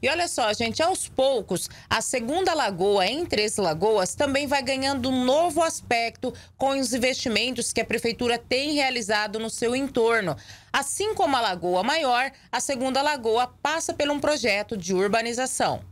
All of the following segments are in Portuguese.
E olha só, gente, aos poucos, a segunda lagoa em Três Lagoas também vai ganhando um novo aspecto com os investimentos que a prefeitura tem realizado no seu entorno. Assim como a Lagoa Maior, a segunda lagoa passa por um projeto de urbanização.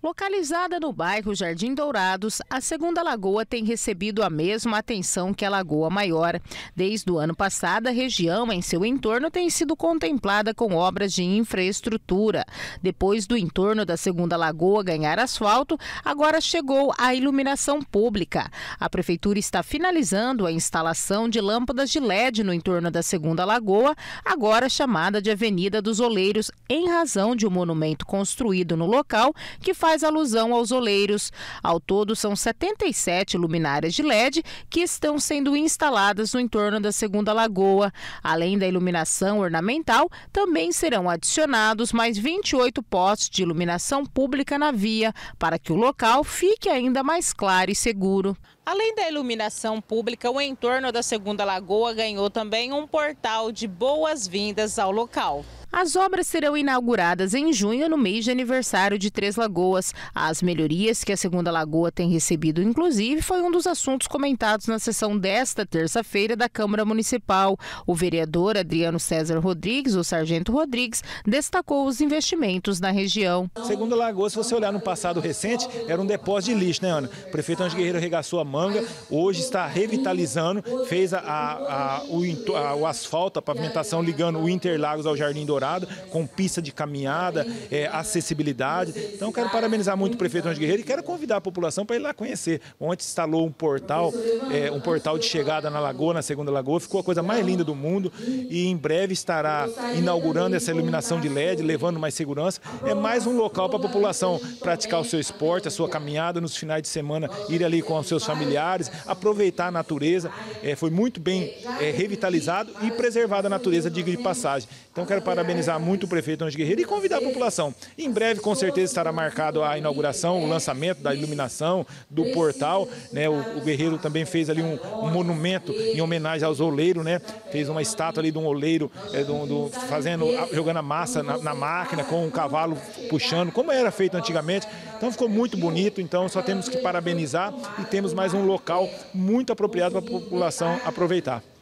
Localizada no bairro Jardim Dourados, a Segunda Lagoa tem recebido a mesma atenção que a Lagoa Maior. Desde o ano passado, a região em seu entorno tem sido contemplada com obras de infraestrutura. Depois do entorno da Segunda Lagoa ganhar asfalto, agora chegou a iluminação pública. A prefeitura está finalizando a instalação de lâmpadas de LED no entorno da Segunda Lagoa, agora chamada de Avenida dos Oleiros, em razão de um monumento construído no local que faz faz alusão aos oleiros. Ao todo, são 77 luminárias de LED que estão sendo instaladas no entorno da Segunda Lagoa. Além da iluminação ornamental, também serão adicionados mais 28 postes de iluminação pública na via, para que o local fique ainda mais claro e seguro. Além da iluminação pública, o entorno da Segunda Lagoa ganhou também um portal de boas-vindas ao local. As obras serão inauguradas em junho, no mês de aniversário de Três Lagoas. As melhorias que a Segunda Lagoa tem recebido, inclusive, foi um dos assuntos comentados na sessão desta terça-feira da Câmara Municipal. O vereador Adriano César Rodrigues, o Sargento Rodrigues, destacou os investimentos na região. Segunda Lagoa, se você olhar no passado recente, era um depósito de lixo, né, Ana? O prefeito Anjo Guerreiro regaçou a manga, hoje está revitalizando, fez a, a, a, o, o asfalto, a pavimentação ligando o Interlagos ao Jardim do com pista de caminhada, é, acessibilidade. Então, quero parabenizar muito o prefeito Antônio Guerreiro e quero convidar a população para ir lá conhecer. Ontem instalou um portal, é, um portal de chegada na Lagoa, na Segunda Lagoa, ficou a coisa mais linda do mundo e em breve estará inaugurando essa iluminação de LED, levando mais segurança. É mais um local para a população praticar o seu esporte, a sua caminhada nos finais de semana, ir ali com os seus familiares, aproveitar a natureza. É, foi muito bem é, revitalizado e preservada a natureza, diga de passagem. Então, quero parabenizar parabenizar muito o prefeito Anjo Guerreiro e convidar a população. Em breve, com certeza, estará marcado a inauguração, o lançamento da iluminação do portal. Né? O, o Guerreiro também fez ali um, um, monumento em homenagem aos oleiros, né? Fez uma estátua ali de um oleiro é, do, do, fazendo, jogando a massa na, na máquina, com um cavalo puxando, como era feito antigamente. Então ficou muito bonito, então só temos que parabenizar e temos mais um local muito apropriado para a população aproveitar.